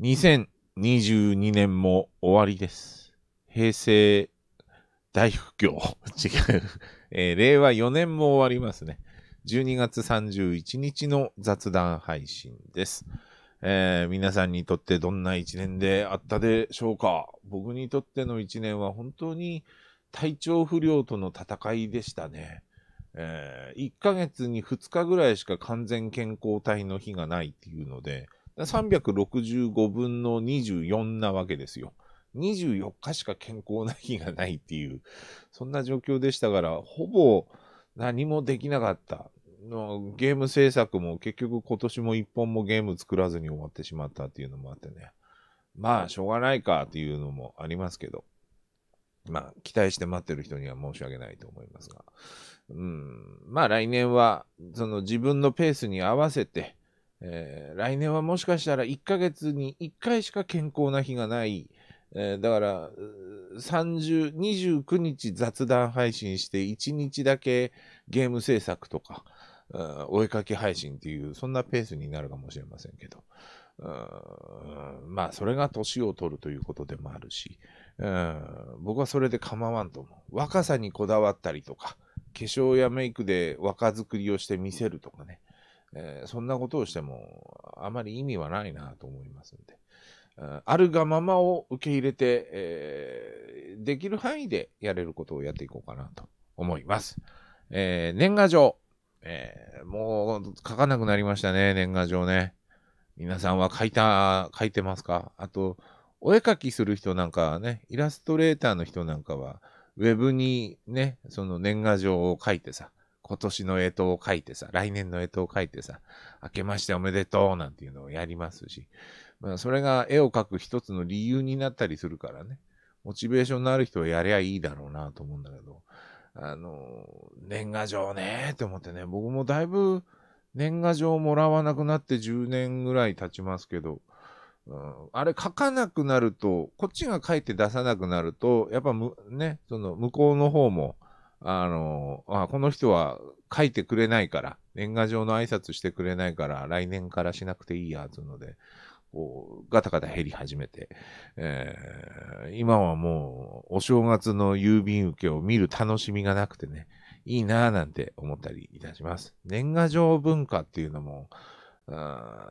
2022年も終わりです。平成大不況。違う、えー、令和4年も終わりますね。12月31日の雑談配信です。えー、皆さんにとってどんな一年であったでしょうか僕にとっての一年は本当に体調不良との戦いでしたね。えー、1ヶ月に2日ぐらいしか完全健康体の日がないっていうので、365分の24なわけですよ。24日しか健康な日がないっていう、そんな状況でしたから、ほぼ何もできなかった。ゲーム制作も結局今年も一本もゲーム作らずに終わってしまったっていうのもあってね。まあ、しょうがないかっていうのもありますけど。まあ、期待して待ってる人には申し訳ないと思いますが。うん。まあ、来年は、その自分のペースに合わせて、えー、来年はもしかしたら1ヶ月に1回しか健康な日がない、えー、だから30、29日雑談配信して1日だけゲーム制作とか、うん、お絵かき配信っていう、そんなペースになるかもしれませんけど、うん、まあ、それが年を取るということでもあるし、うん、僕はそれで構わんと思う。若さにこだわったりとか、化粧やメイクで若作りをして見せるとかね、えー、そんなことをしても、あまり意味はないなと思いますんで。あるがままを受け入れて、えー、できる範囲でやれることをやっていこうかなと思います。えー、年賀状、えー、もう書かなくなりましたね、年賀状ね。皆さんは書いた、書いてますかあと、お絵描きする人なんかはね、イラストレーターの人なんかは、ウェブにね、その年賀状を書いてさ、今年の干支を書いてさ、来年の干支を書いてさ、明けましておめでとうなんていうのをやりますし、まあ、それが絵を描く一つの理由になったりするからね、モチベーションのある人はやりゃいいだろうなと思うんだけど、あの、年賀状ねって思ってね、僕もだいぶ年賀状もらわなくなって10年ぐらい経ちますけど、うん、あれ書かなくなると、こっちが書いて出さなくなると、やっぱむ、ね、その向こうの方も、あの、あこの人は書いてくれないから、年賀状の挨拶してくれないから、来年からしなくていいや、つので、こう、ガタガタ減り始めて、えー、今はもう、お正月の郵便受けを見る楽しみがなくてね、いいなぁなんて思ったりいたします。年賀状文化っていうのも、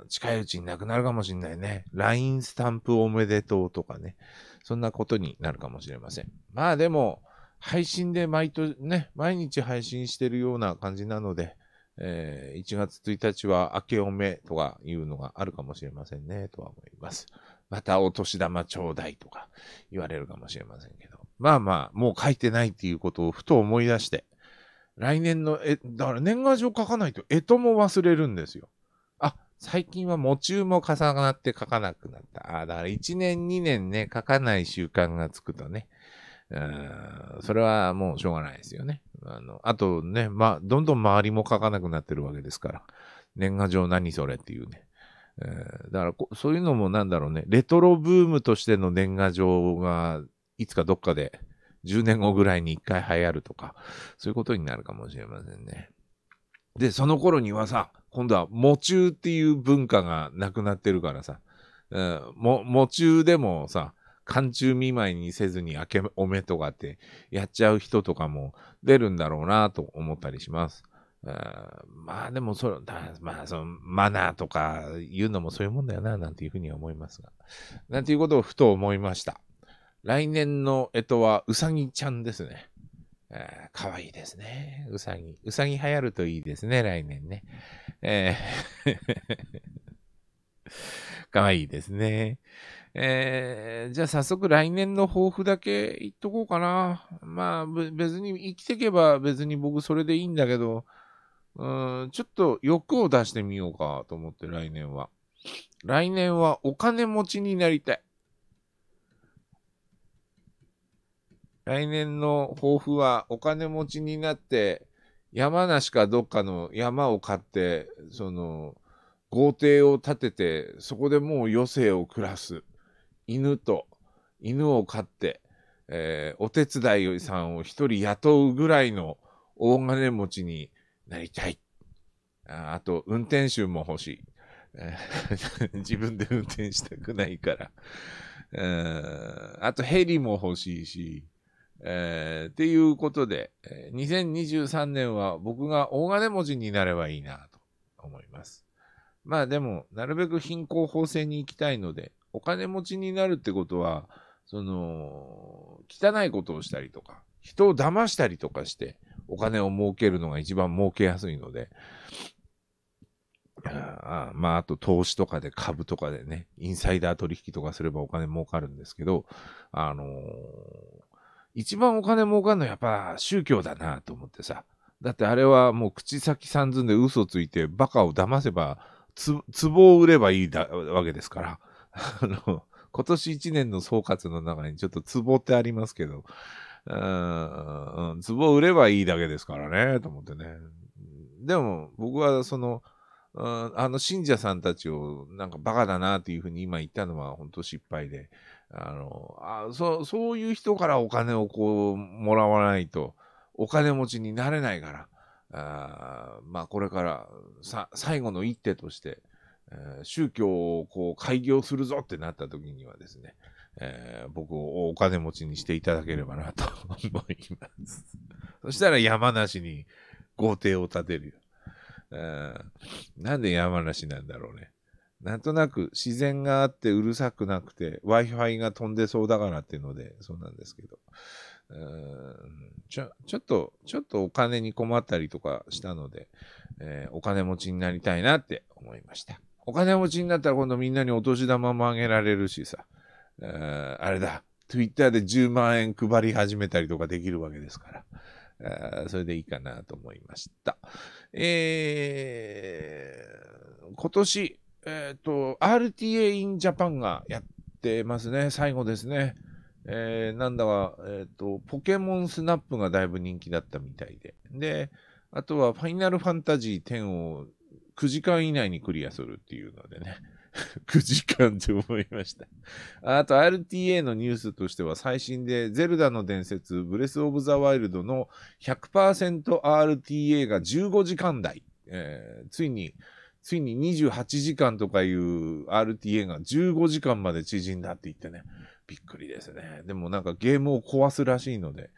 近いうちになくなるかもしんないね。LINE スタンプおめでとうとかね。そんなことになるかもしれません。まあでも、配信で毎年ね、毎日配信してるような感じなので、えー、1月1日は明けおめとかいうのがあるかもしれませんね、とは思います。またお年玉ちょうだいとか言われるかもしれませんけど。まあまあ、もう書いてないっていうことをふと思い出して、来年の、え、だから年賀状書かないと、えとも忘れるんですよ。あ、最近は喪中も重なって書かなくなった。あ、だから1年2年ね、書かない習慣がつくとね、うんそれはもうしょうがないですよね。あの、あとね、まどんどん周りも書かなくなってるわけですから。年賀状何それっていうね。えー、だからそういうのもなんだろうね、レトロブームとしての年賀状が、いつかどっかで、10年後ぐらいに一回流行るとか、そういうことになるかもしれませんね。で、その頃にはさ、今度は、喪中っていう文化がなくなってるからさ、喪、うん、中でもさ、寒中見舞いにせずに明けおめとかってやっちゃう人とかも出るんだろうなと思ったりします。あまあでもそれ、まあそのマナーとか言うのもそういうもんだよな、なんていうふうには思いますが。なんていうことをふと思いました。来年の干支はうさぎちゃんですね。かわいいですね。うさぎ。うさぎ流行るといいですね、来年ね。えーかわいいですね。えー、じゃあ早速来年の抱負だけ言っとこうかな。まあ、別に生きてけば別に僕それでいいんだけど、うん、ちょっと欲を出してみようかと思って来年は。来年はお金持ちになりたい。来年の抱負はお金持ちになって、山梨かどっかの山を買って、その、豪邸を建てて、そこでもう余生を暮らす。犬と、犬を飼って、えー、お手伝いさんを一人雇うぐらいの大金持ちになりたい。ああと、運転手も欲しい。自分で運転したくないから。あと、ヘリも欲しいし、えー、っていうことで、2023年は僕が大金持ちになればいいなと思います。まあでも、なるべく貧困法制に行きたいので、お金持ちになるってことは、その、汚いことをしたりとか、人を騙したりとかして、お金を儲けるのが一番儲けやすいので、あまあ、あと投資とかで株とかでね、インサイダー取引とかすればお金儲かるんですけど、あのー、一番お金儲かるのはやっぱ宗教だなと思ってさ。だってあれはもう口先ずんで嘘ついてバカを騙せば、つ、壺を売ればいいだわけですから。あの、今年一年の総括の中にちょっとツボってありますけど、うん、ツボ売ればいいだけですからね、と思ってね。でも、僕はその、あの信者さんたちをなんかバカだなっていうふうに今言ったのは本当失敗で、あの、あそそういう人からお金をこうもらわないと、お金持ちになれないから、あまあこれからさ最後の一手として、えー、宗教をこう開業するぞってなった時にはですね、えー、僕をお金持ちにしていただければなと思います。そしたら山梨に豪邸を建てるよ。なんで山梨なんだろうね。なんとなく自然があってうるさくなくて Wi-Fi が飛んでそうだからっていうのでそうなんですけど。ちょ、ちょっと、ちょっとお金に困ったりとかしたので、えー、お金持ちになりたいなって思いました。お金持ちになったら今度みんなにお年玉もあげられるしさ、ああれだ、Twitter で10万円配り始めたりとかできるわけですから、それでいいかなと思いました。えー、今年、えっ、ー、と、RTA in Japan がやってますね。最後ですね。えー、なんだか、えっ、ー、と、ポケモンスナップがだいぶ人気だったみたいで。で、あとは、ファイナルファンタジー10を9時間以内にクリアするっていうのでね。9 時間って思いましたあと RTA のニュースとしては最新でゼルダの伝説ブレスオブザワイルドの 100%RTA が15時間台、えー、ついについに28時間とかいう RTA が15時間まで縮んだって言ってね。びっくりですね。でもなんかゲームを壊すらしいので、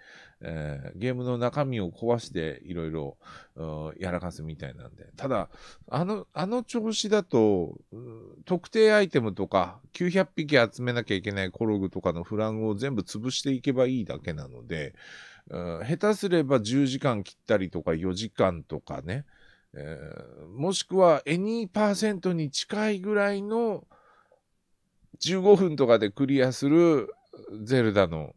えー、ゲームの中身を壊していろいろやらかすみたいなんで。ただ、あの、あの調子だと、特定アイテムとか900匹集めなきゃいけないコログとかのフラングを全部潰していけばいいだけなので、下手すれば10時間切ったりとか4時間とかね、えー、もしくはエニーパーセントに近いぐらいの15分とかでクリアするゼルダの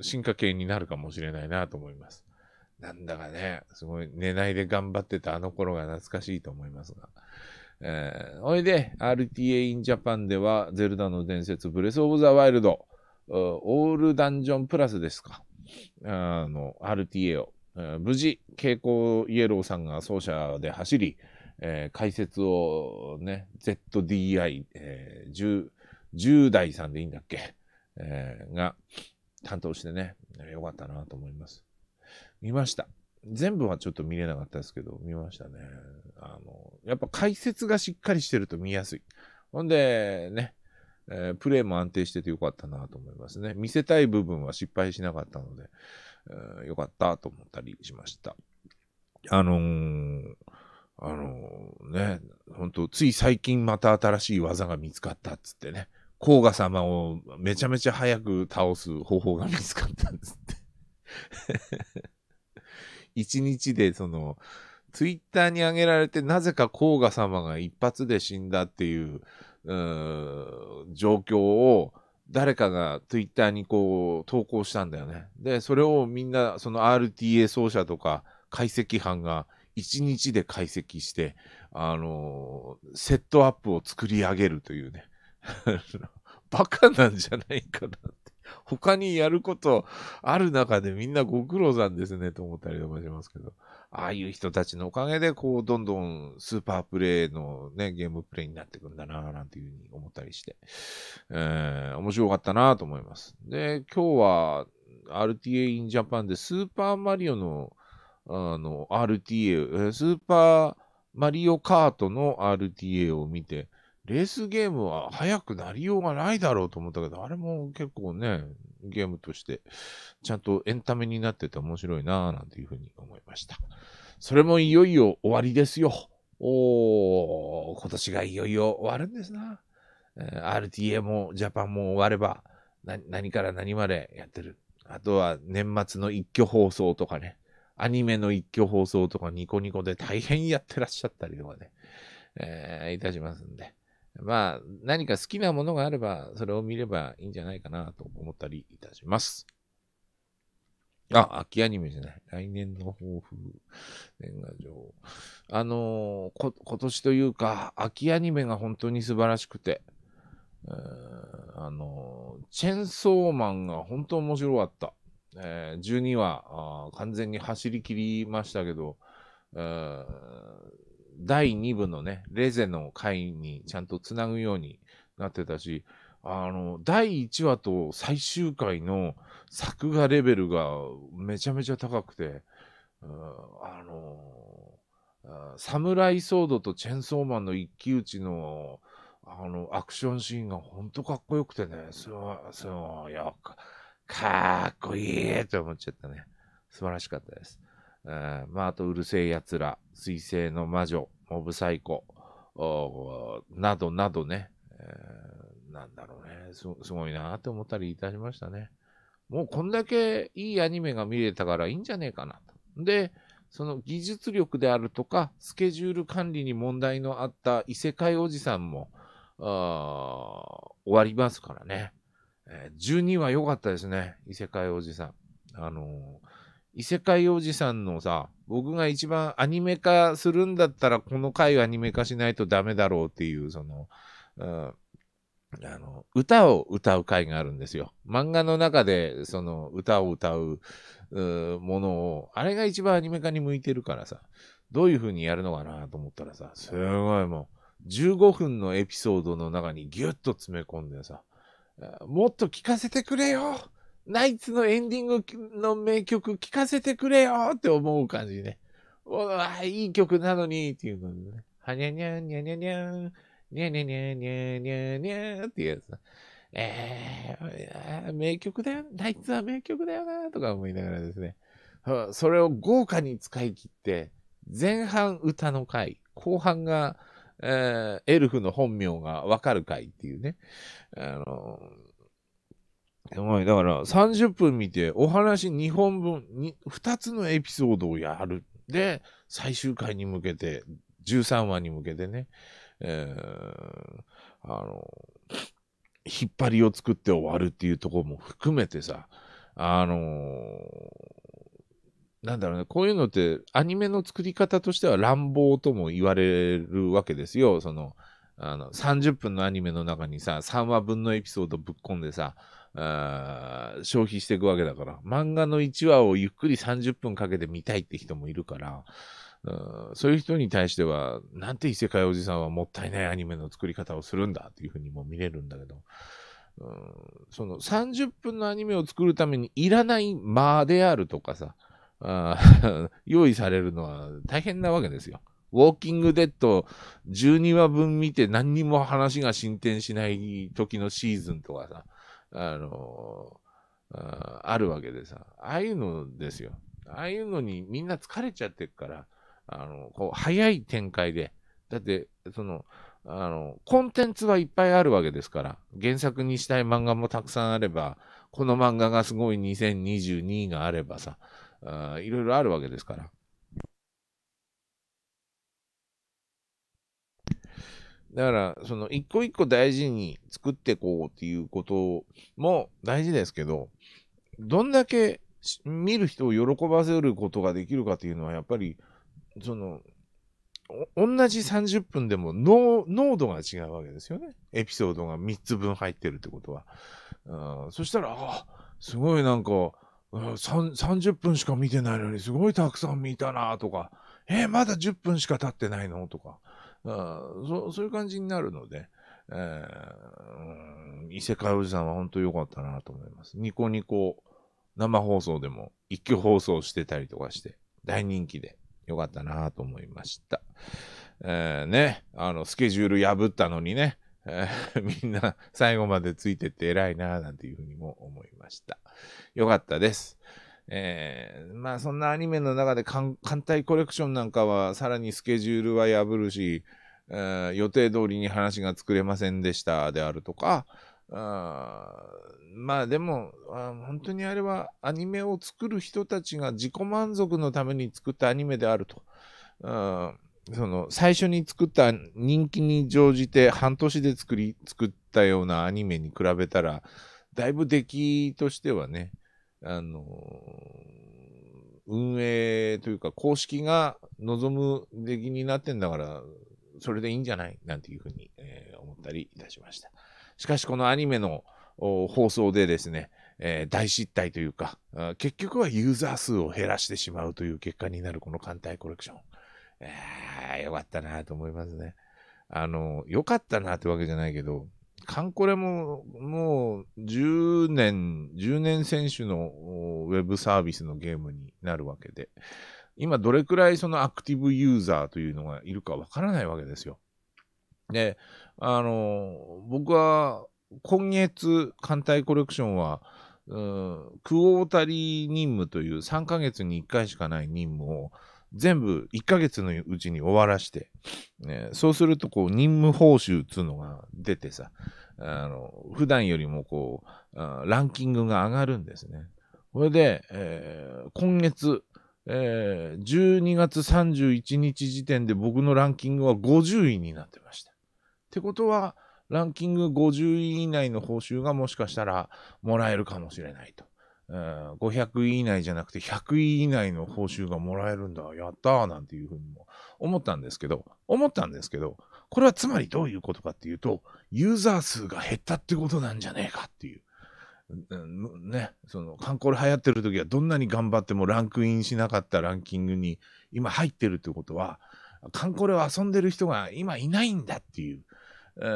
進化系になるかもしれないなと思います。なんだかね、すごい寝ないで頑張ってたあの頃が懐かしいと思いますが。えー、いで、RTA in Japan では、ゼルダの伝説、ブレスオブザワイルド、オールダンジョンプラスですか。あの、RTA を。無事、蛍光イエローさんが奏者で走り、えー、解説をね、ZDI、えー10、10代さんでいいんだっけ、えー、が、担当してね、よかったなと思います。見ました。全部はちょっと見れなかったですけど、見ましたね。あの、やっぱ解説がしっかりしてると見やすい。ほんで、ね、えー、プレイも安定しててよかったなと思いますね。見せたい部分は失敗しなかったので、えー、よかったと思ったりしました。あのー、あのー、ね、本当つい最近また新しい技が見つかったっつってね。甲賀様をめちゃめちゃ早く倒す方法が見つかったんですって 一日でその、ツイッターに上げられて、なぜか甲賀様が一発で死んだっていう、う状況を、誰かがツイッターにこう投稿したんだよね。で、それをみんな、その RTA 奏者とか解析班が1日で解析して、あのー、セットアップを作り上げるというね。バカなんじゃないかなって。他にやることある中でみんなご苦労さんですねと思ったりとかしますけど、ああいう人たちのおかげで、こう、どんどんスーパープレイのね、ゲームプレイになってくんだな、なんていうふうに思ったりして、えー、面白かったなと思います。で、今日は RTA in Japan でスーパーマリオの、あの、RTA、スーパーマリオカートの RTA を見て、レースゲームは早くなりようがないだろうと思ったけど、あれも結構ね、ゲームとして、ちゃんとエンタメになってて面白いなぁなんていうふうに思いました。それもいよいよ終わりですよ。おー、今年がいよいよ終わるんですな。RTA もジャパンも終われば、何から何までやってる。あとは年末の一挙放送とかね、アニメの一挙放送とかニコニコで大変やってらっしゃったりとかね、えー、いたしますんで。まあ、何か好きなものがあれば、それを見ればいいんじゃないかなと思ったりいたします。あ、秋アニメじゃない。来年の抱負、年賀状。あのー、こ、今年というか、秋アニメが本当に素晴らしくて、あのー、チェンソーマンが本当面白かった。えー、12話完全に走り切りましたけど、第2部のね、レゼの回にちゃんとつなぐようになってたし、あの、第1話と最終回の作画レベルがめちゃめちゃ高くて、あのサムライソードとチェンソーマンの一騎打ちの、あの、アクションシーンがほんとかっこよくてね、そう、そう、よか、かっこいいと思っちゃったね。素晴らしかったです。えん、まあ、あと、うるせえ奴ら、水星の魔女、モブサイコ、などなどね、えー、なんだろうね、すごいなって思ったりいたしましたね。もうこんだけいいアニメが見れたからいいんじゃねえかなと。で、その技術力であるとか、スケジュール管理に問題のあった異世界おじさんも、終わりますからね。え12は良かったですね、異世界おじさん。あのー異世界おじさんのさ、僕が一番アニメ化するんだったら、この回アニメ化しないとダメだろうっていう、その、うん、あの、歌を歌う回があるんですよ。漫画の中で、その、歌を歌うものを、あれが一番アニメ化に向いてるからさ、どういう風にやるのかなと思ったらさ、すごいもう、15分のエピソードの中にギュッと詰め込んでさ、もっと聞かせてくれよナイツのエンディングの名曲聴かせてくれよって思う感じね。うわいい曲なのにっていうのね。はにゃにゃにゃにゃにゃん、にゃにゃにゃにゃにゃにゃっていうやつ。えー、名曲だよ、ナイツは名曲だよなとか思いながらですね。それを豪華に使い切って、前半歌の回、後半が、えー、エルフの本名がわかる回っていうね。あのーすごい。だから、30分見て、お話2本分、2つのエピソードをやる。で、最終回に向けて、13話に向けてね、えー、あの、引っ張りを作って終わるっていうところも含めてさ、あのー、なんだろうね、こういうのってアニメの作り方としては乱暴とも言われるわけですよ。その、あの、30分のアニメの中にさ、3話分のエピソードぶっ込んでさ、消費していくわけだから、漫画の1話をゆっくり30分かけて見たいって人もいるから、そういう人に対しては、なんて異世界おじさんはもったいないアニメの作り方をするんだっていうふうにも見れるんだけど、その30分のアニメを作るためにいらない間であるとかさ、用意されるのは大変なわけですよ。ウォーキングデッド12話分見て何にも話が進展しない時のシーズンとかさ、あのー、あるわけでさ、ああいうのですよ。ああいうのにみんな疲れちゃってるから、あの、こう、早い展開で、だって、その、あの、コンテンツはいっぱいあるわけですから、原作にしたい漫画もたくさんあれば、この漫画がすごい2022があればさ、あいろいろあるわけですから、だから、その一個一個大事に作っていこうっていうことも大事ですけど、どんだけ見る人を喜ばせることができるかっていうのは、やっぱり、その、同じ30分でも濃度が違うわけですよね。エピソードが3つ分入ってるってことは。そしたら、あ、すごいなんか、30分しか見てないのにすごいたくさん見たなとか、えー、まだ10分しか経ってないのとか、そ、そういう感じになるので、えー、うん、異おじさんは本当良かったなと思います。ニコニコ生放送でも一挙放送してたりとかして、大人気で良かったなと思いました。えー、ね、あの、スケジュール破ったのにね、えー、みんな最後までついてって偉いななんていうふうにも思いました。よかったです。えー、まあそんなアニメの中で艦隊コレクションなんかはさらにスケジュールは破るし、えー、予定通りに話が作れませんでしたであるとか、あまあでもあ本当にあれはアニメを作る人たちが自己満足のために作ったアニメであると。あその最初に作った人気に乗じて半年で作り作ったようなアニメに比べたらだいぶ出来としてはね、あの運営というか公式が望む出来になってんだから、それでいいんじゃないなんていうふうに、えー、思ったりいたしました。しかしこのアニメの放送でですね、えー、大失態というか、結局はユーザー数を減らしてしまうという結果になるこの艦隊コレクション。えー、よかったなと思いますね。あの、良かったなってわけじゃないけど、カンコレももう10年、10年選手のウェブサービスのゲームになるわけで、今どれくらいそのアクティブユーザーというのがいるかわからないわけですよ。で、あの、僕は今月、艦隊コレクションは、うん、クオータリー任務という3ヶ月に1回しかない任務を全部1ヶ月のうちに終わらして、ね、そうするとこう任務報酬っいうのが出てさ、あの普段よりもこうランキングが上がるんですね。これで、えー、今月、えー、12月31日時点で僕のランキングは50位になってました。ってことは、ランキング50位以内の報酬がもしかしたらもらえるかもしれないと。うん、500位以内じゃなくて100位以内の報酬がもらえるんだ、やったーなんていうふうにも思ったんですけど、思ったんですけど、これはつまりどういうことかっていうと、ユーザー数が減ったってことなんじゃねえかっていう。うん、ね、その、観光で流行ってる時はどんなに頑張ってもランクインしなかったランキングに今入ってるってことは、観光で遊んでる人が今いないんだっていう、う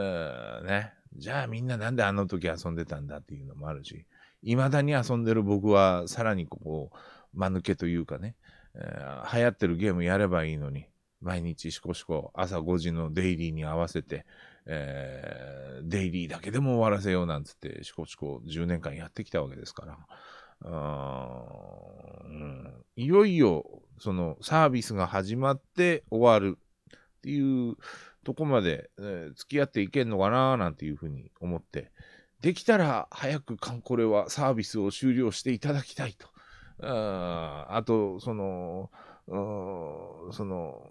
ん、ね。じゃあみんななんであの時遊んでたんだっていうのもあるし、いまだに遊んでる僕は、さらにこう、間抜けというかね、えー、流行ってるゲームやればいいのに、毎日しこしこ朝5時のデイリーに合わせて、えー、デイリーだけでも終わらせようなんつって、しこしこ10年間やってきたわけですから、うん、いよいよ、そのサービスが始まって終わるっていうとこまで、えー、付き合っていけんのかななんていうふうに思って、できたら早くカンコレはサービスを終了していただきたいと。ああと、その、その、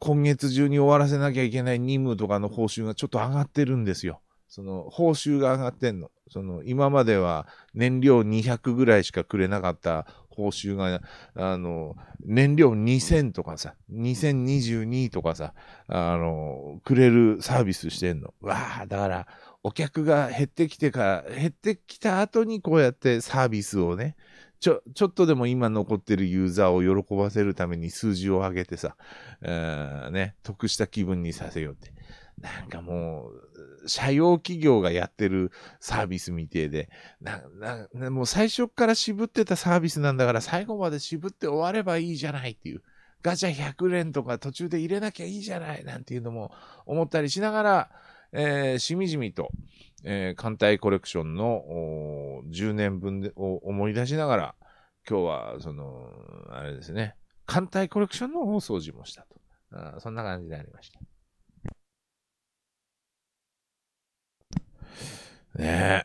今月中に終わらせなきゃいけない任務とかの報酬がちょっと上がってるんですよ。その、報酬が上がってんの。その、今までは燃料200ぐらいしかくれなかった報酬が、あの、燃料2000とかさ、2022とかさ、あの、くれるサービスしてんの。わあ、だから、お客が減ってきてから、減ってきた後にこうやってサービスをね、ちょ、ちょっとでも今残ってるユーザーを喜ばせるために数字を上げてさ、えー、ね、得した気分にさせようって。なんかもう、社用企業がやってるサービスみてえで、な、な、もう最初から渋ってたサービスなんだから最後まで渋って終わればいいじゃないっていう。ガチャ100連とか途中で入れなきゃいいじゃないなんていうのも思ったりしながら、えー、しみじみと、えー、艦隊コレクションの10年分でを思い出しながら、今日は、その、あれですね、艦隊コレクションのお掃除もしたと。あそんな感じでありました。ねえ。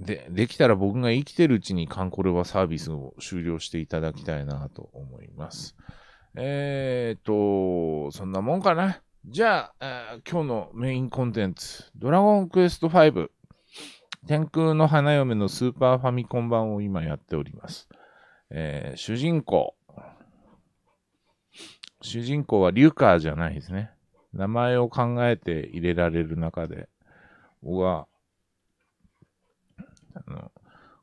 で、できたら僕が生きてるうちにカンコレはサービスを終了していただきたいなと思います。えーと、そんなもんかな。じゃあ、今日のメインコンテンツ、ドラゴンクエスト5、天空の花嫁のスーパーファミコン版を今やっております。えー、主人公。主人公はリュカーじゃないですね。名前を考えて入れられる中で、僕は、あの、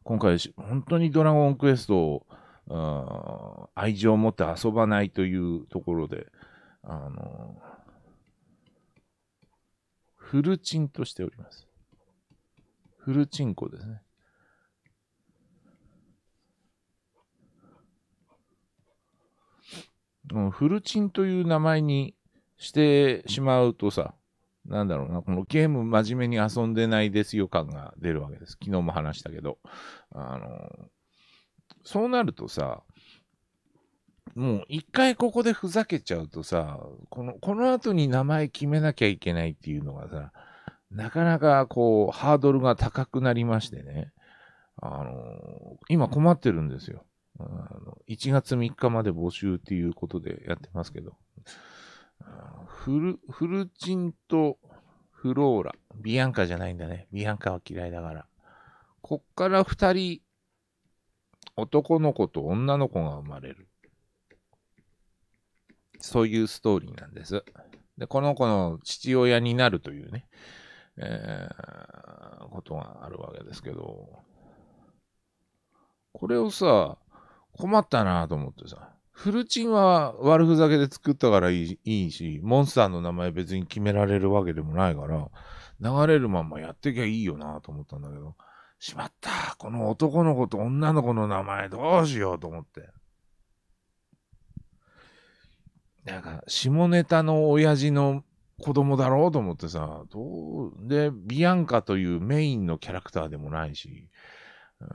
今回、本当にドラゴンクエストを、愛情を持って遊ばないというところで、あの、フルチンとしております。フルチンコですね。フルチンという名前にしてしまうとさ、なんだろうな、このゲーム真面目に遊んでないですよ感が出るわけです。昨日も話したけど。あの、そうなるとさ、もう一回ここでふざけちゃうとさ、この、この後に名前決めなきゃいけないっていうのがさ、なかなかこう、ハードルが高くなりましてね。あの、今困ってるんですよ。あの1月3日まで募集っていうことでやってますけど。フル、フルチンとフローラ。ビアンカじゃないんだね。ビアンカは嫌いだから。こっから2人、男の子と女の子が生まれる。そういうストーリーなんです。で、この子の父親になるというね、えー、ことがあるわけですけど、これをさ、困ったなと思ってさ、フルチンは悪ふざけで作ったからいいいいし、モンスターの名前別に決められるわけでもないから、流れるまんまやってきゃいいよなと思ったんだけど、しまったこの男の子と女の子の名前どうしようと思って。なんか、下ネタの親父の子供だろうと思ってさ、どう、で、ビアンカというメインのキャラクターでもないし、う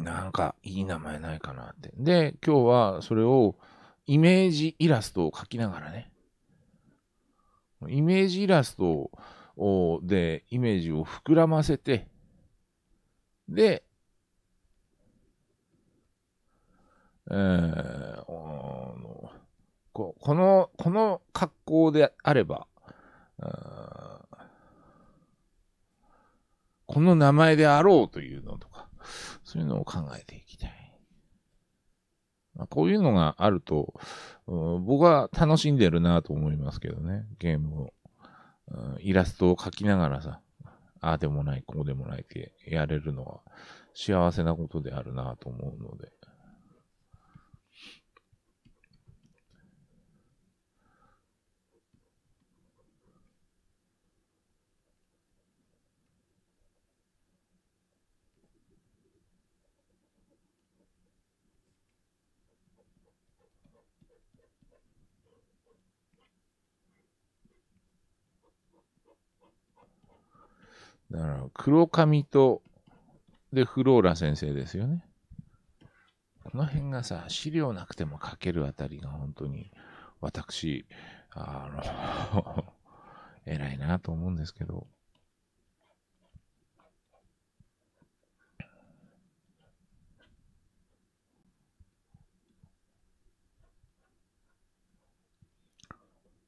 ん、なんか、いい名前ないかなって。で、今日はそれを、イメージイラストを描きながらね、イメージイラストを、で、イメージを膨らませて、で、えー、ここの、この格好であれば、この名前であろうというのとか、そういうのを考えていきたい。まあ、こういうのがあると、僕は楽しんでるなと思いますけどね、ゲームを。イラストを描きながらさ、ああでもない、こうでもないってやれるのは幸せなことであるなと思うので。だから、黒髪と、で、フローラ先生ですよね。この辺がさ、資料なくても書けるあたりが本当に、私、あの 偉いなと思うんですけど。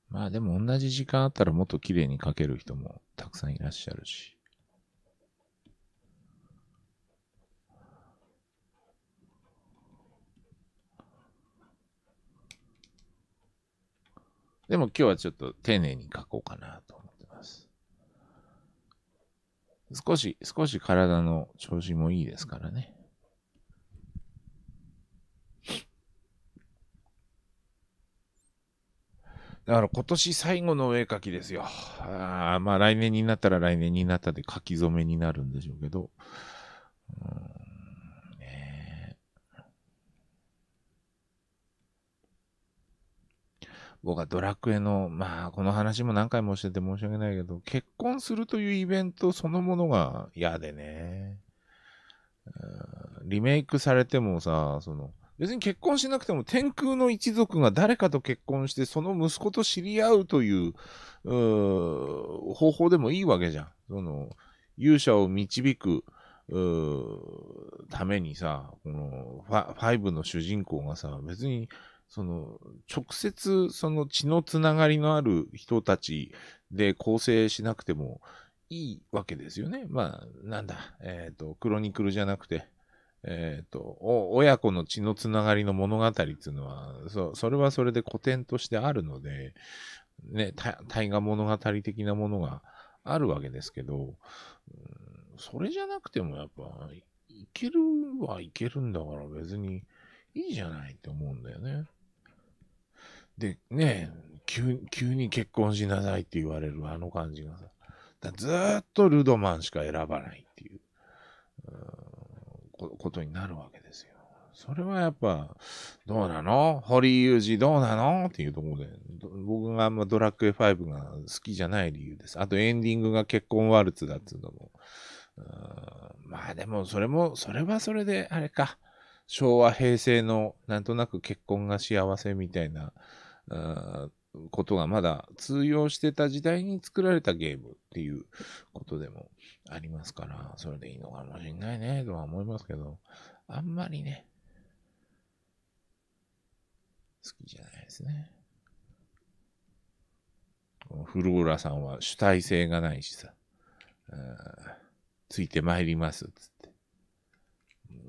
まあでも同じ時間あったらもっと綺麗に書ける人もたくさんいらっしゃるし。でも今日はちょっと丁寧に書こうかなと思ってます。少し、少し体の調子もいいですからね。だから今年最後のお絵描きですよ。あまあ来年になったら来年になったで書き初めになるんでしょうけど。うん僕はドラクエの、まあ、この話も何回もしてて申し訳ないけど、結婚するというイベントそのものが嫌でね。リメイクされてもさ、その、別に結婚しなくても天空の一族が誰かと結婚してその息子と知り合うという方法でもいいわけじゃん。その勇者を導くためにさ、このファイブの主人公がさ、別にその、直接、その血のつながりのある人たちで構成しなくてもいいわけですよね。まあ、なんだ、えっ、ー、と、クロニクルじゃなくて、えっ、ー、と、親子の血のつながりの物語っていうのは、そそれはそれで古典としてあるので、ね、大河物語的なものがあるわけですけど、それじゃなくてもやっぱ、いけるはいけるんだから別にいいじゃないって思うんだよね。で、ね急、急に結婚しなさいって言われるあの感じがさ、ずっとルドマンしか選ばないっていう、うことになるわけですよ。それはやっぱ、どうなの堀裕二どうなのっていうところで、僕があんまドラクエ5が好きじゃない理由です。あとエンディングが結婚ワルツだっつうのも。まあでも、それも、それはそれで、あれか。昭和、平成の、なんとなく結婚が幸せみたいな、ことがまだ通用してた時代に作られたゲームっていうことでもありますから、それでいいのかもしんないね、とは思いますけど、あんまりね、好きじゃないですね。フローラさんは主体性がないしさ、ついてまいります、つって。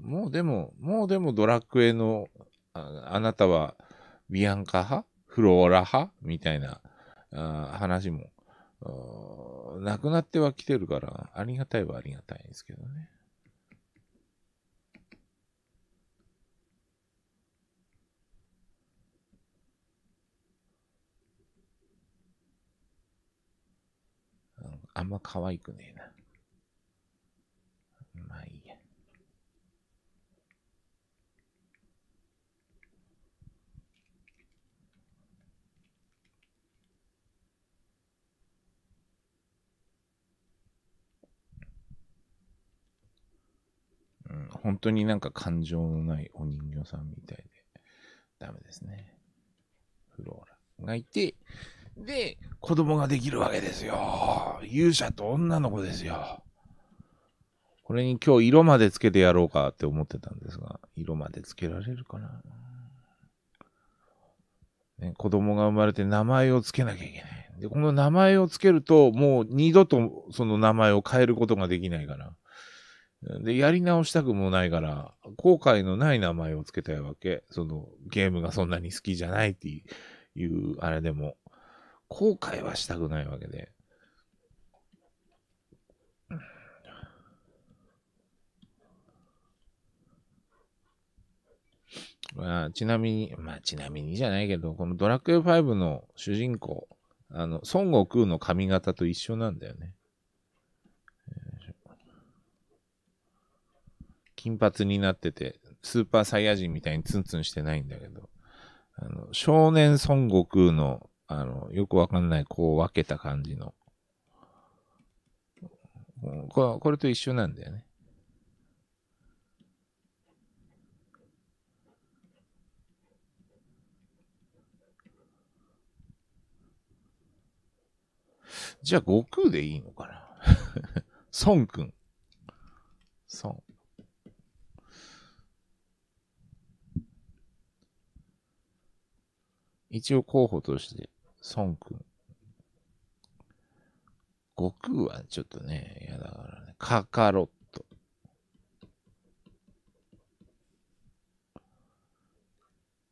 もうでも、もうでもドラクエのあなたはビアンカ派フローラ派みたいな話もなくなってはきてるから、ありがたいはありがたいんですけどね。あんま可愛くねえな。、本当になんか感情のないお人形さんみたいで、ダメですね。フローラがいて、で、子供ができるわけですよ。勇者と女の子ですよ。これに今日色までつけてやろうかって思ってたんですが、色までつけられるかな。ね、子供が生まれて名前をつけなきゃいけない。で、この名前をつけると、もう二度とその名前を変えることができないから。で、やり直したくもないから、後悔のない名前を付けたいわけ。その、ゲームがそんなに好きじゃないっていう、あれでも、後悔はしたくないわけで。まあ、ちなみに、まあ、ちなみにじゃないけど、このドラクエ5の主人公、あの、孫悟空の髪型と一緒なんだよね。金髪になってて、スーパーサイヤ人みたいにツンツンしてないんだけど、あの、少年孫悟空の、あの、よくわかんない、こう分けた感じの。これこれと一緒なんだよね。じゃあ、悟空でいいのかな 孫くん。孫。一応候補として、孫君。悟空はちょっとね、嫌だからね。カカロット。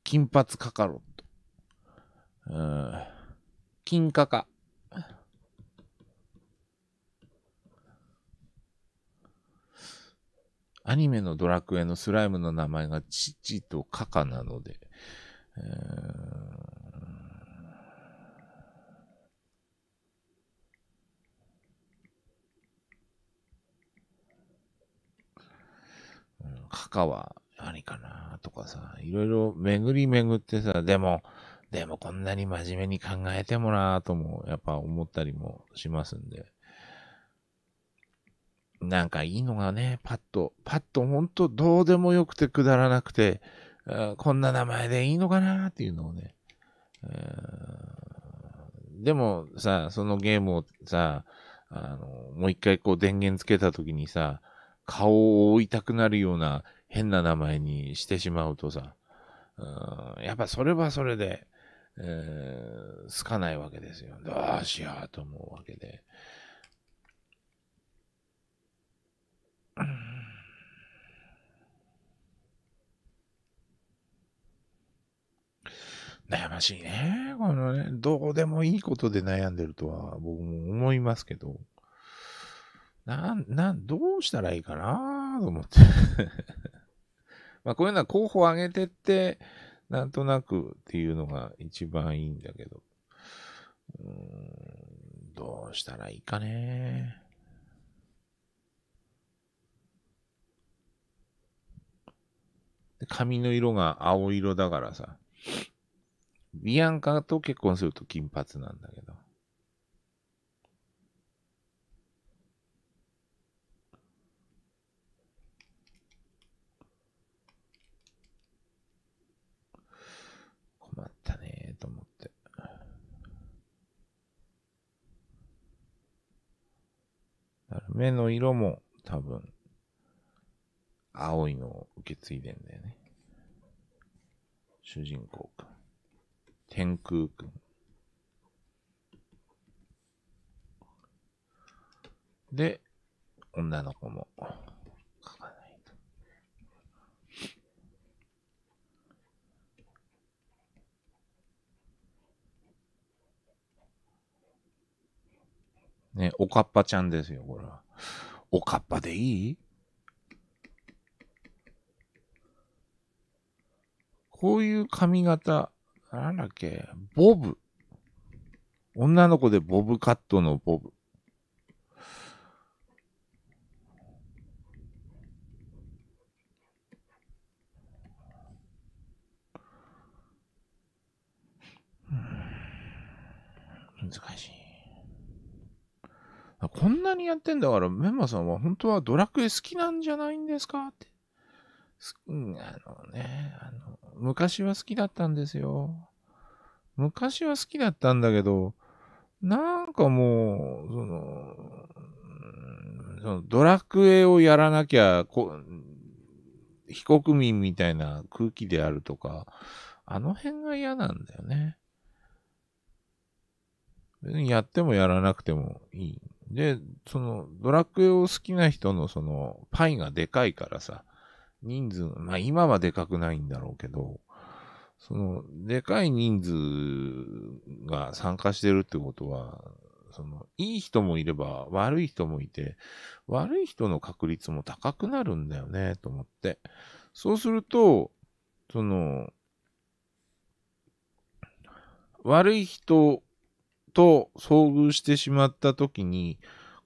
金髪カカロット。うん。金カカ。アニメのドラクエのスライムの名前がチチとカカなので、うんは何かなとかさ、いろいろ巡り巡ってさ、でも、でもこんなに真面目に考えてもなぁとも、やっぱ思ったりもしますんで。なんかいいのがね、パッと、パッとほんとどうでもよくてくだらなくて、こんな名前でいいのかなっていうのをね。でもさ、そのゲームをさ、あの、もう一回こう電源つけた時にさ、顔を覆いたくなるような変な名前にしてしまうとさ、うん、やっぱそれはそれで、えー、好かないわけですよ。どうしようと思うわけで。悩ましいね。このね、どうでもいいことで悩んでるとは僕も思いますけど、なん、なん、どうしたらいいかなと思ってまあ、こういうのは候補を上げてって、なんとなくっていうのが一番いいんだけど。うーん、どうしたらいいかね。髪の色が青色だからさ、ビアンカと結婚すると金髪なんだけど。目の色も多分、青いのを受け継いでんだよね。主人公くん。天空くん。で、女の子も。ね、おかっぱちゃんですよ、これは。おかっぱでいいこういう髪型、なんだっけ、ボブ。女の子でボブカットのボブ。難しい。こんなにやってんだから、メンマさんは本当はドラクエ好きなんじゃないんですかって。うん、あのね、あの、昔は好きだったんですよ。昔は好きだったんだけど、なんかもう、その、そのドラクエをやらなきゃこ、非国民みたいな空気であるとか、あの辺が嫌なんだよね。別にやってもやらなくてもいいで、その、ドラクエを好きな人のその、パイがでかいからさ、人数、まあ今はでかくないんだろうけど、その、でかい人数が参加してるってことは、その、いい人もいれば悪い人もいて、悪い人の確率も高くなるんだよね、と思って。そうすると、その、悪い人と遭遇してしまった時に、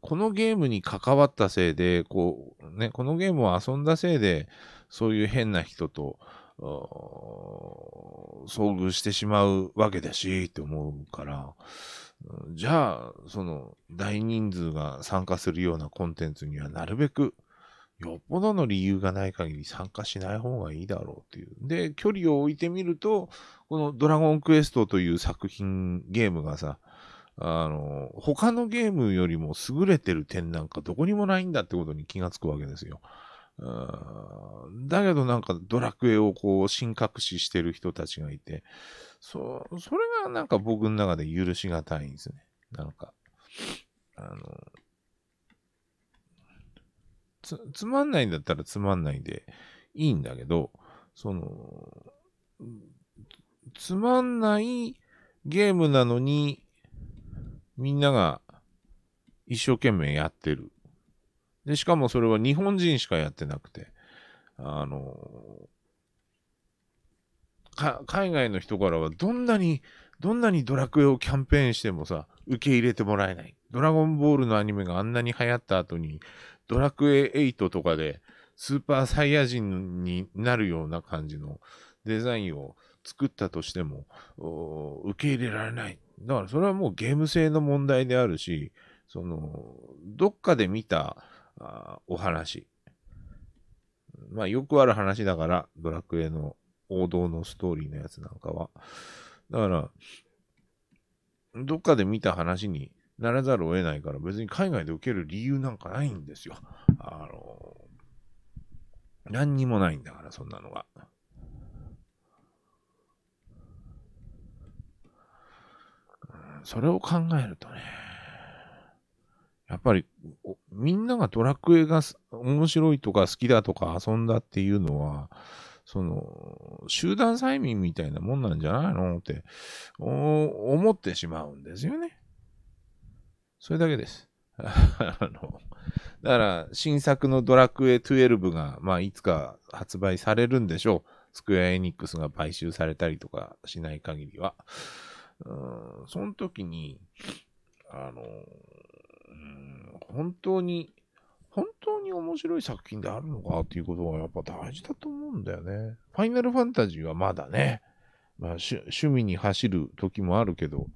このゲームに関わったせいで、こう、ね、このゲームを遊んだせいで、そういう変な人と、遭遇してしまうわけだし、って思うから、じゃあ、その、大人数が参加するようなコンテンツにはなるべく、よっぽどの理由がない限り参加しない方がいいだろうっていう。で、距離を置いてみると、このドラゴンクエストという作品、ゲームがさ、あの、他のゲームよりも優れてる点なんかどこにもないんだってことに気がつくわけですよ。だけどなんかドラクエをこう、神隠ししてる人たちがいて、そう、それがなんか僕の中で許しがたいんですね。なんか、あの、つ、つまんないんだったらつまんないでいいんだけど、その、つまんないゲームなのに、みんなが一生懸命やってる。で、しかもそれは日本人しかやってなくて、あの、海外の人からはどんなに、どんなにドラクエをキャンペーンしてもさ、受け入れてもらえない。ドラゴンボールのアニメがあんなに流行った後に、ドラクエ8とかでスーパーサイヤ人になるような感じのデザインを作ったとしても、受け入れられない。だからそれはもうゲーム性の問題であるし、その、どっかで見たあお話。まあよくある話だから、ドラクエの王道のストーリーのやつなんかは。だから、どっかで見た話にならざるを得ないから、別に海外で受ける理由なんかないんですよ。あの、何にもないんだから、そんなのが。それを考えるとね、やっぱり、みんながドラクエが面白いとか好きだとか遊んだっていうのは、その、集団催眠みたいなもんなんじゃないのって、思ってしまうんですよね。それだけです。あの、だから、新作のドラクエ12が、まあ、いつか発売されるんでしょう。スクエアエニックスが買収されたりとかしない限りは。うん、その時に、あの、うん、本当に、本当に面白い作品であるのかっていうことがやっぱ大事だと思うんだよね。ファイナルファンタジーはまだね、まあ、趣味に走る時もあるけど、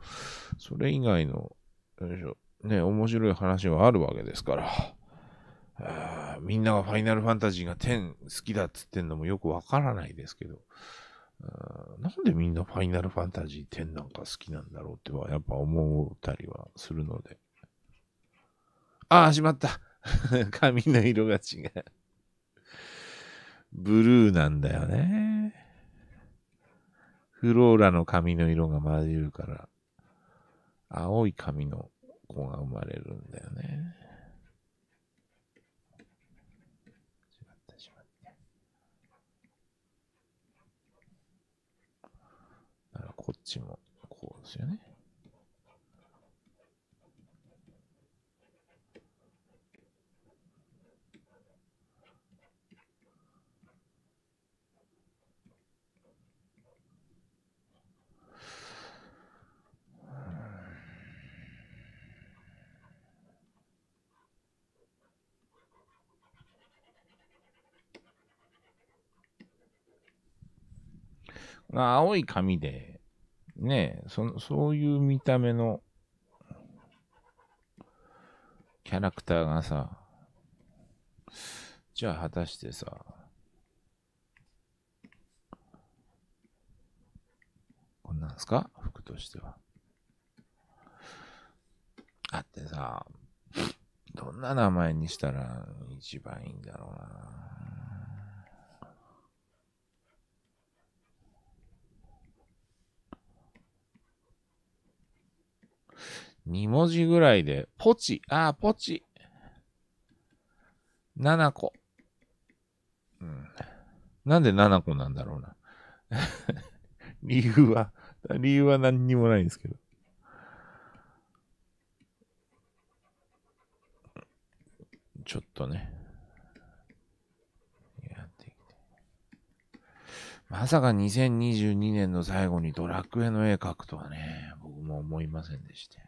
それ以外の、よいしょ、ね、面白い話はあるわけですから。みんながファイナルファンタジーが10好きだっつってんのもよくわからないですけど、なんでみんなファイナルファンタジー10なんか好きなんだろうってはやっぱ思ったりはするので。ああ、しまった 髪の色が違うブルーなんだよね。フローラの髪の色が混じるから、青い髪の子が生まれるんだよね。こっちもこうですよね。青い紙でねえ、そそういう見た目のキャラクターがさ、じゃあ果たしてさ、こんなんすか服としては。あってさ、どんな名前にしたら一番いいんだろうな。2文字ぐらいで、ポチ、ああ、ポチ。7個。うん。なんで7個なんだろうな。理由は、理由は何にもないんですけど。ちょっとね。やってきて。まさか2022年の最後にドラクエの絵描くとはね、僕も思いませんでしたよ。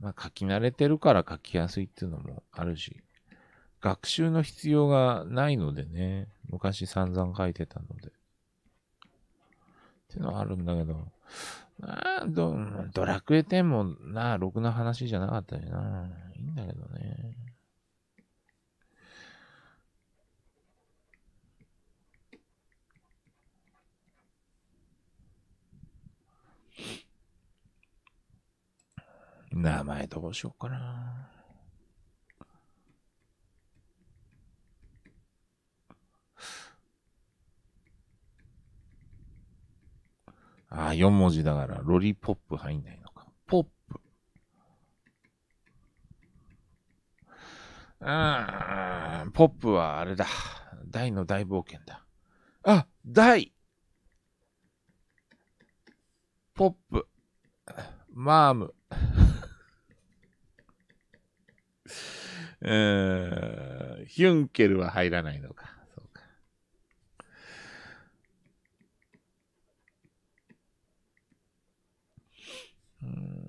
まあ、書き慣れてるから書きやすいっていうのもあるし、学習の必要がないのでね、昔散々書いてたので。ってのはあるんだけど、あドドラクエ10もな、ろくな話じゃなかったしな。いいんだけどね。名前どうしようかな。ああ、4文字だからロリポップ入んないのか。ポップ。ああ、ポップはあれだ。大の大冒険だ。あ、大ポップ。マーム。ヒュンケルは入らないのか。そうか。うん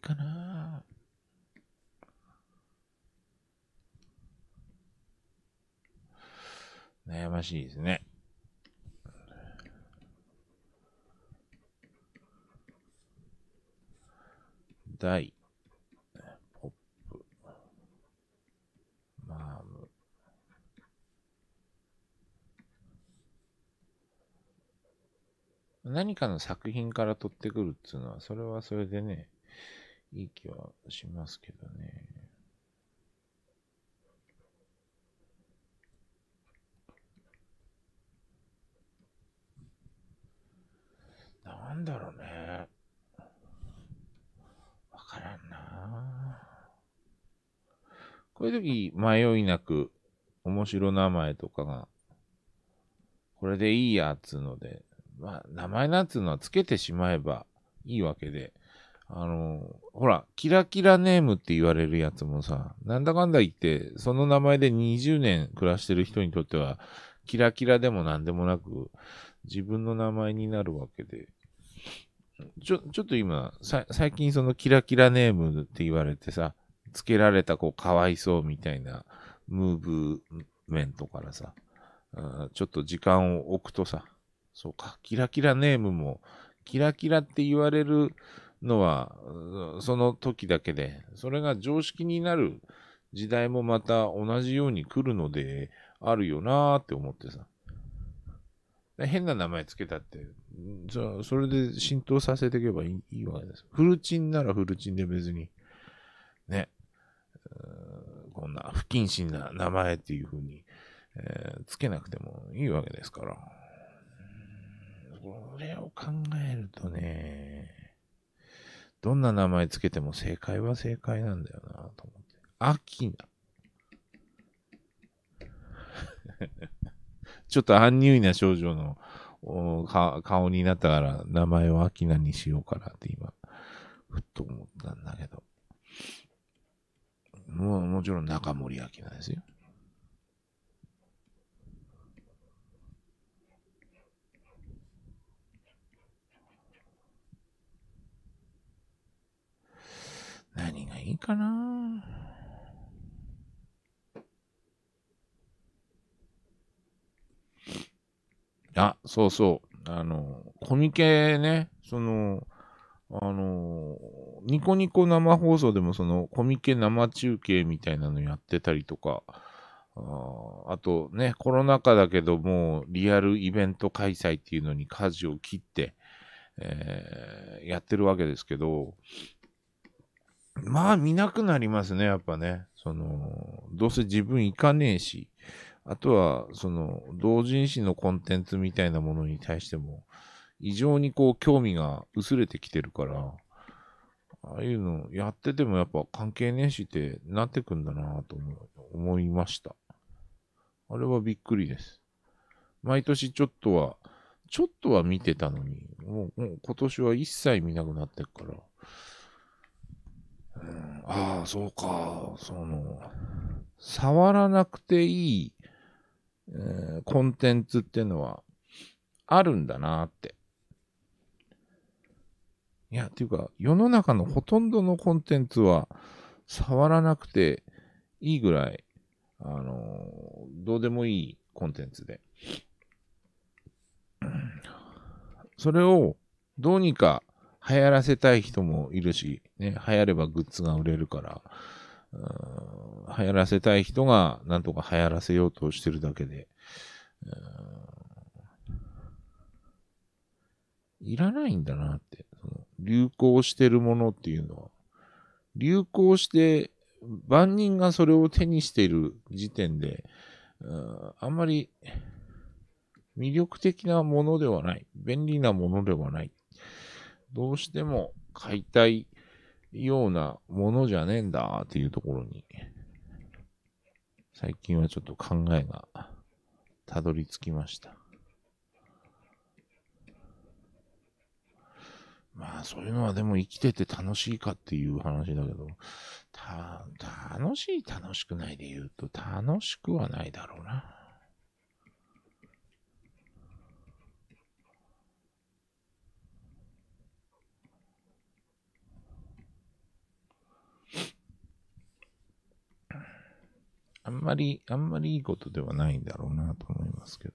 かな悩ましいですね。大、ポップ、マーム、何かの作品から取ってくるっていうのは、それはそれでね、いい気はしますけどね。なんだろうね。わからんな。こういう時、迷いなく、面白名前とかが、これでいいや、つうので、まあ、名前なんつうのはつけてしまえばいいわけで、あの、ほら、キラキラネームって言われるやつもさ、なんだかんだ言って、その名前で20年暮らしてる人にとっては、キラキラでも何でもなく、自分の名前になるわけで。ちょ、ちょっと今、最近そのキラキラネームって言われてさ、つけられた子かわいそうみたいなムーブメントからさ、ちょっと時間を置くとさ、そうか、キラキラネームも、キラキラって言われるのは、その時だけで、それが常識になる時代もまた同じように来るので、あるよなーって思ってさ。変な名前つけたって、そそれで浸透させていけばいいいいわけです。フルチンならフルチンで別に、ね、こんな不謹慎な名前っていうふうに、えー、つけなくてもいいわけですから。これを考えるとね、どんな名前つけても正解は正解なんだよなと思って。アキナ。ちょっとアンニュイな少女の顔になったから、名前をアキナにしようかなって今、ふっと思ったんだけど。もう、もちろん中森明菜ですよ。何がいいかなあ、そうそう。あの、コミケね、その、あの、ニコニコ生放送でもそのコミケ生中継みたいなのやってたりとか、ああとね、コロナ禍だけどもうリアルイベント開催っていうのに舵を切って、えー、やってるわけですけど、まあ見なくなりますね、やっぱね。その、どうせ自分行かねえし、あとは、その、同人誌のコンテンツみたいなものに対しても、異常にこう、興味が薄れてきてるから、ああいうのやっててもやっぱ関係ねえしってなってくんだなと思いました。あれはびっくりです。毎年ちょっとは、ちょっとは見てたのに、もうもう今年は一切見なくなってくから、ああ、そうか。その、触らなくていい、えー、コンテンツってのはあるんだなって。いや、っていうか、世の中のほとんどのコンテンツは触らなくていいぐらい、あのー、どうでもいいコンテンツで。それをどうにか流行らせたい人もいるし、ね、流行ればグッズが売れるから、うん流行らせたい人がなんとか流行らせようとしてるだけで、いらないんだなって。その流行してるものっていうのは。流行して、万人がそれを手にしている時点で、んあんまり魅力的なものではない。便利なものではない。どうしても買いたいようなものじゃねえんだっていうところに、最近はちょっと考えがたどり着きました。まあそういうのはでも生きてて楽しいかっていう話だけど、た、楽しい楽しくないで言うと楽しくはないだろうな。あんまり、あんまりいいことではないんだろうなと思いますけど。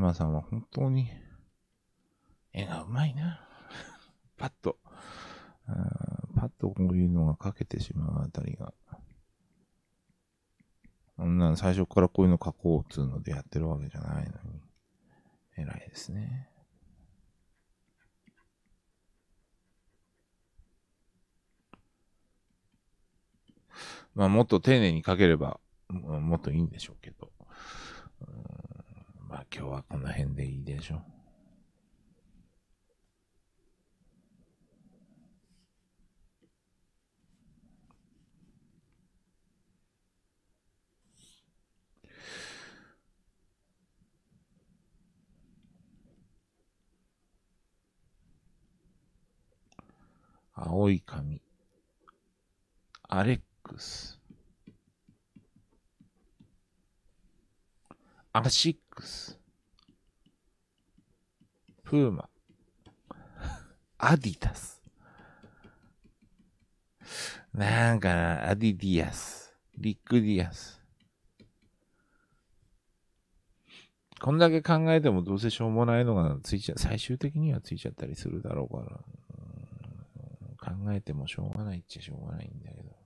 山さんは本当に絵がうまいな。パッと、パッとこういうのが描けてしまうあたりが。こんな最初からこういうの描こうっつうのでやってるわけじゃないのに。偉いですね。まあもっと丁寧に描ければ、もっといいんでしょうけど。今日はこの辺でいいでしょ。青い髪。アレックス。アシックス。プーマ、アディタス。なんかな、アディディアス、リックディアス。こんだけ考えてもどうせしょうもないのがついちゃ、最終的にはついちゃったりするだろうから、考えてもしょうがないっちゃしょうがないんだけど。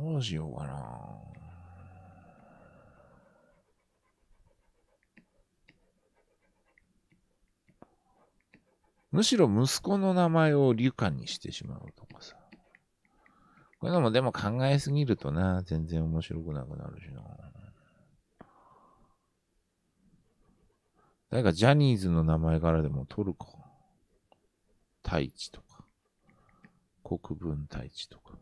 どうしようかな。むしろ息子の名前をリュカにしてしまうとかさ。こういうのもでも考えすぎるとな、全然面白くなくなるしな。誰かジャニーズの名前からでも取るか。太一とか。国分太一とか。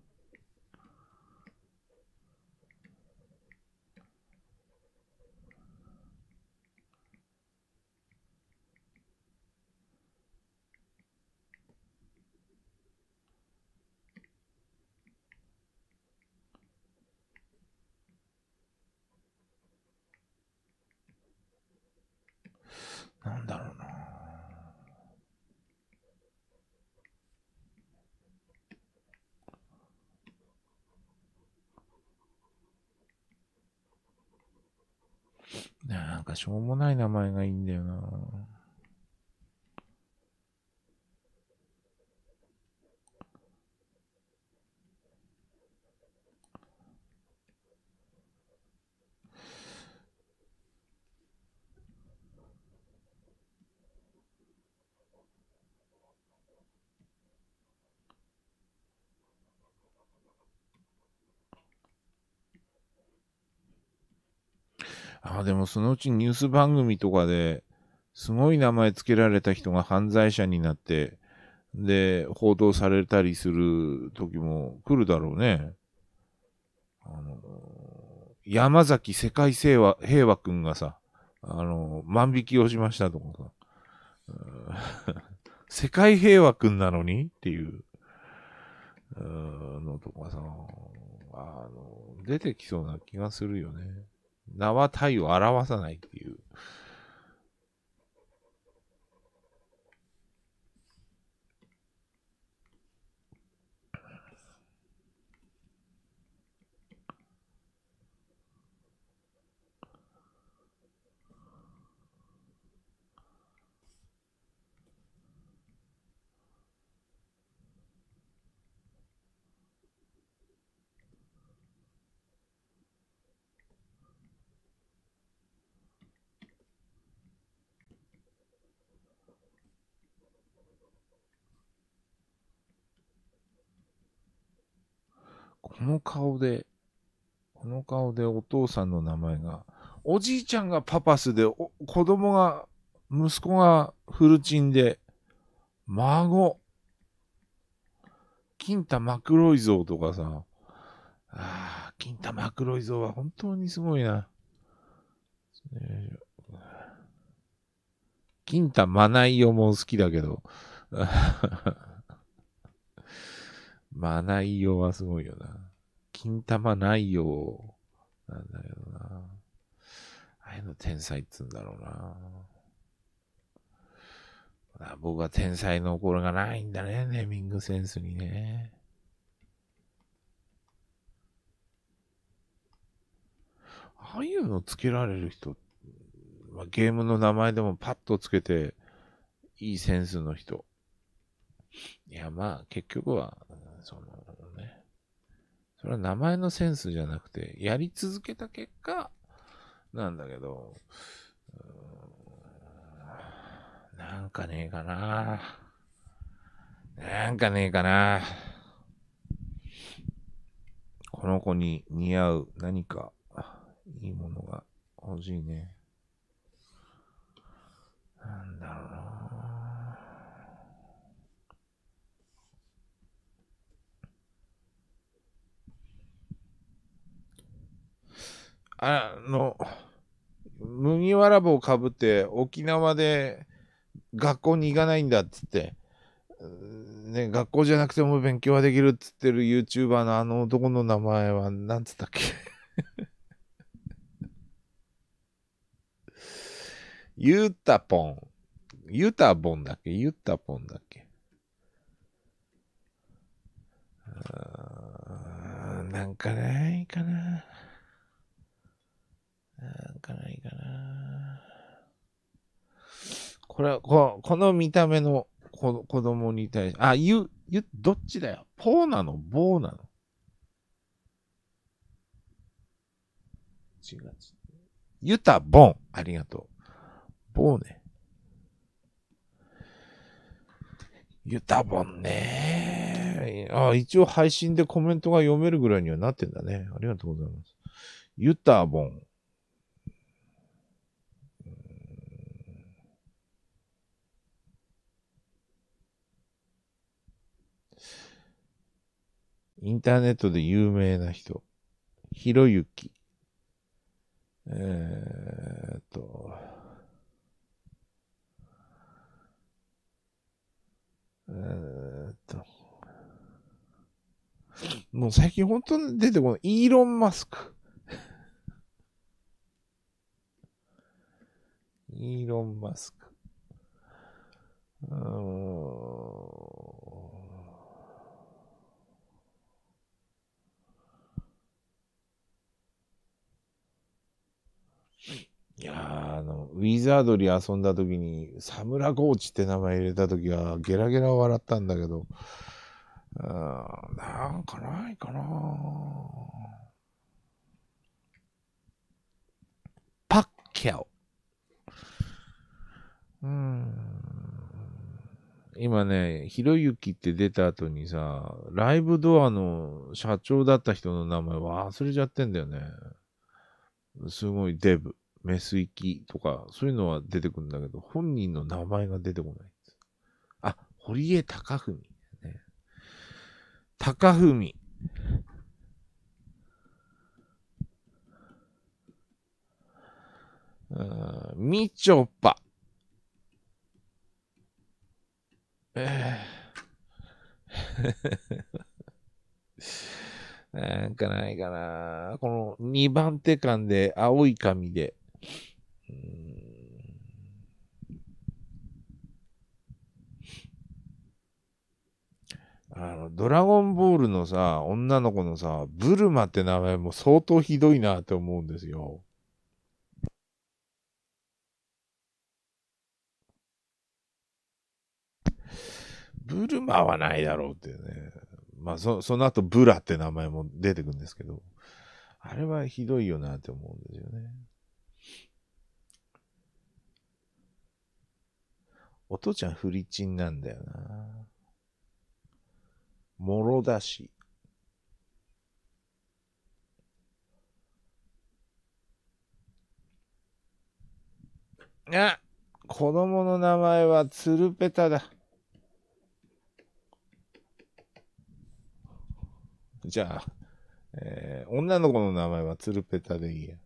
なんだろうな。なんかしょうもない名前がいいんだよな。ああ、でもそのうちニュース番組とかで、すごい名前つけられた人が犯罪者になって、で、報道されたりする時も来るだろうね。あの、山崎世界平和、平和くんがさ、あの、万引きをしましたとかさ、世界平和くんなのにっていう、うのとかさ、あの、出てきそうな気がするよね。名は体を表さないっていう。この顔で、この顔でお父さんの名前が、おじいちゃんがパパスで、子供が、息子がフルチンで、孫、金太マクロイ像とかさ、ああ、金太マクロイ像は本当にすごいな。金太マナイヨも好きだけど、ま なイヨはすごいよな。金玉ないよ。なんだけどな。ああいうの天才っつうんだろうな。僕は天才の心がないんだね、ネーミングセンスにね。ああいうのつけられる人、まあ、ゲームの名前でもパッとつけて、いいセンスの人。いや、まあ、結局は、それは名前のセンスじゃなくて、やり続けた結果、なんだけど、なんかねえかな。なんかねえかな。この子に似合う何かいいものが欲しいね。なんだろうな。あの、麦わら帽かぶって沖縄で学校に行かないんだっつって、ね、学校じゃなくても勉強はできるっつってる YouTuber のあの男の名前は何つったっけ ユータポン。ユータポンだっけユータポンだっけなんかないかな。なんかないかな。これは、この見た目の子子供に対して、あ、ゆ、ゆ、どっちだよポーなのボーなの違う。ゆン、ありがとう。ボーね。ユタボンね。あ、一応配信でコメントが読めるぐらいにはなってんだね。ありがとうございます。ユタボン。インターネットで有名な人、ひろゆき、えー、っと、えー、っと、もう最近本当に出てこない、イーロン・マスク。イーロン・マスク。うーんいやあの、ウィザードに遊んだ時に、サムラコーチって名前入れた時は、ゲラゲラ笑ったんだけど、うん、なんかないかなパッキャオ。うん。今ね、ひろゆきって出た後にさ、ライブドアの社長だった人の名前忘れちゃってんだよね。すごいデブ。メス行きとか、そういうのは出てくるんだけど、本人の名前が出てこないんです。あ、堀江貴文、ね。貴文。みちょぱ。え なんかないかな。この2番手間で青い髪であの、ドラゴンボールのさ、女の子のさ、ブルマって名前も相当ひどいなって思うんですよ。ブルマはないだろうってね。まあ、そ、その後ブラって名前も出てくるんですけど、あれはひどいよなって思うんですよね。お父ちゃんフリチンなんだよな。もろだし。あ子供の名前はツルペタだ。じゃあ、えー、女の子の名前はツルペタでいいや。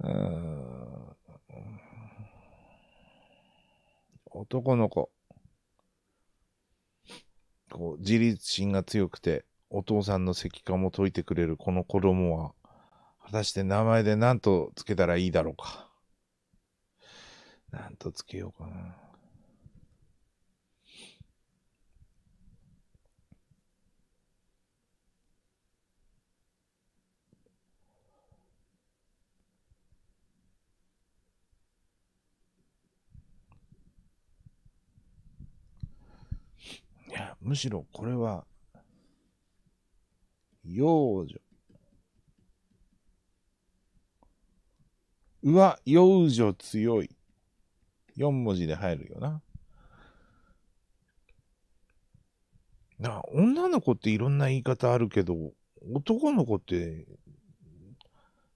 うん。男の子。こう、自立心が強くて、お父さんの石化も解いてくれるこの子供は、果たして名前で何とつけたらいいだろうか。何とつけようかな。や、むしろこれは、幼女。うわ、幼女強い。4文字で入るよな。な女の子っていろんな言い方あるけど、男の子って、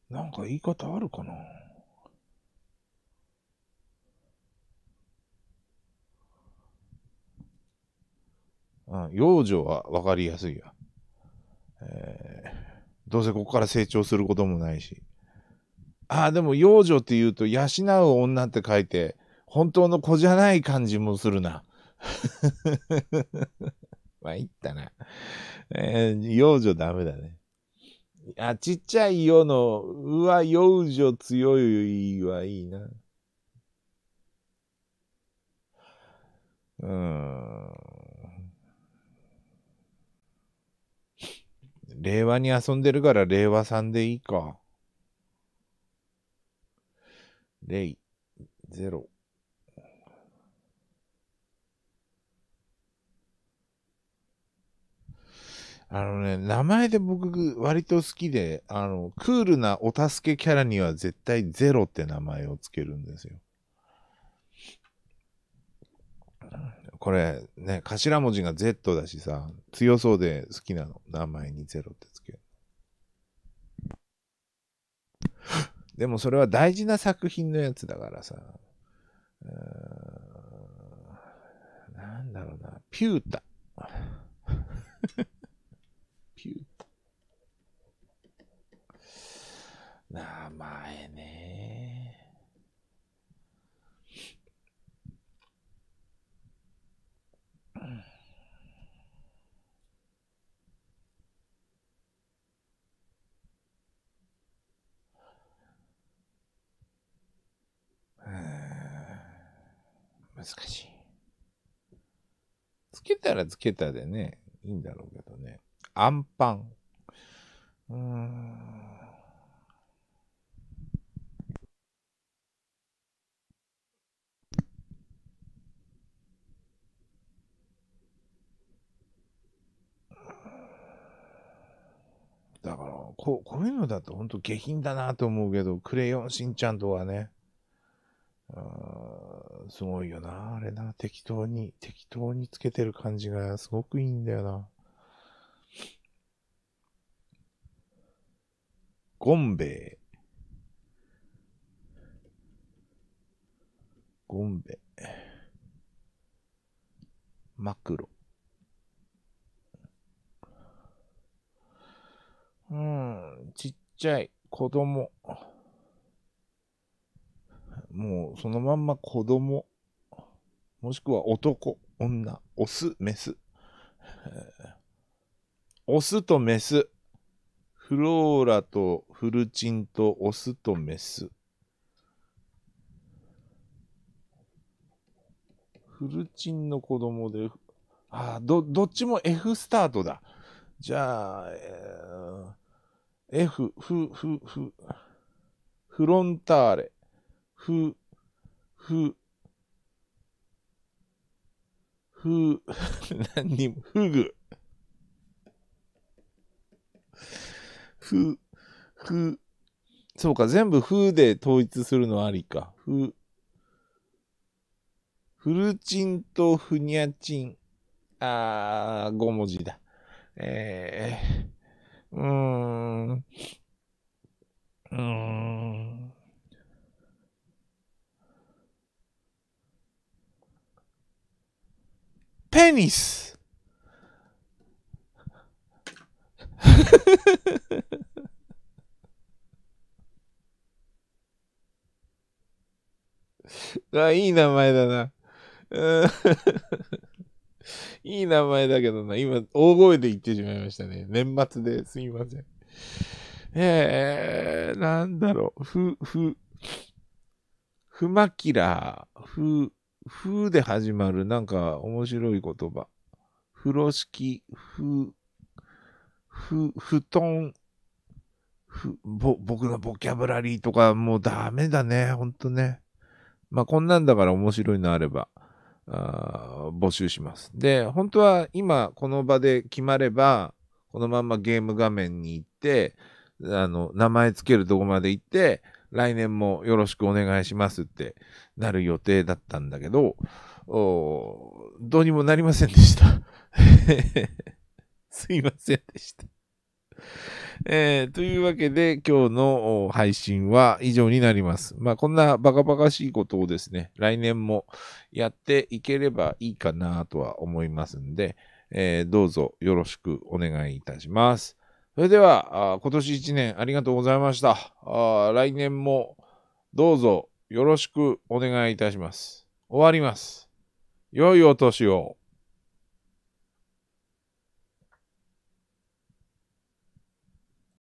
なんか言い方あるかな。うん、養女は分かりやすいよ。えー、どうせここから成長することもないし。ああ、でも養女って言うと、養う女って書いて、本当の子じゃない感じもするな。まあ、いったな。えー、幼女ダメだね。あ、ちっちゃいよの、うわ、幼女強いはいいな。うーん。令和に遊んでるから令和さんでいいか。レイ、ゼロ。あのね、名前で僕割と好きで、あの、クールなお助けキャラには絶対ゼロって名前をつけるんですよ。これね、頭文字が Z だしさ、強そうで好きなの。名前に0ってつける。でもそれは大事な作品のやつだからさ。なんだろうな。ピュータ。ピュータ。名前難しい。つけたらつけたでね、いいんだろうけどね。アンパン。うーん。だから、ここういうのだと本当下品だなと思うけど、クレヨンしんちゃんとはね。うんすごいよな、あれな。適当に、適当につけてる感じがすごくいいんだよな。ゴンベイ。ゴンベイ。マクロ。うん、ちっちゃい子供。もうそのまんま子供、もしくは男、女、オス、メス。オスとメス。フローラとフルチンとオスとメス。フルチンの子供で、ああ、ど、どっちも F スタートだ。じゃあ、えー、F、フ、フ、フ、フロンターレ。ふ、ふ、ふ、何にも、ふぐ。ふ、ふ、そうか、全部ふで統一するのありか。ふ、フルチンとふにゃちん。あー、5文字だ。えー、うーん、うーん。penis. あ、いい名前だな。いい名前だけどな。今、大声で言ってしまいましたね。年末ですみません。えー、なんだろう。ふ、ふ、ふまきら、ふ、風で始まる、なんか面白い言葉。風呂敷、風、ふ、布団、ふ、ぼ、僕のボキャブラリーとかもうダメだね、ほんとね。まあこんなんだから面白いのあれば、あ募集します。で、本当は今この場で決まれば、このままゲーム画面に行って、あの、名前つけるとこまで行って、来年もよろしくお願いしますってなる予定だったんだけど、どうにもなりませんでした。すいませんでした。えー、というわけで今日の配信は以上になります。まあこんなバカバカしいことをですね、来年もやっていければいいかなとは思いますんで、えー、どうぞよろしくお願いいたします。それでは、今年1年ありがとうございました。来年もどうぞよろしくお願いいたします。終わります。良いお年を。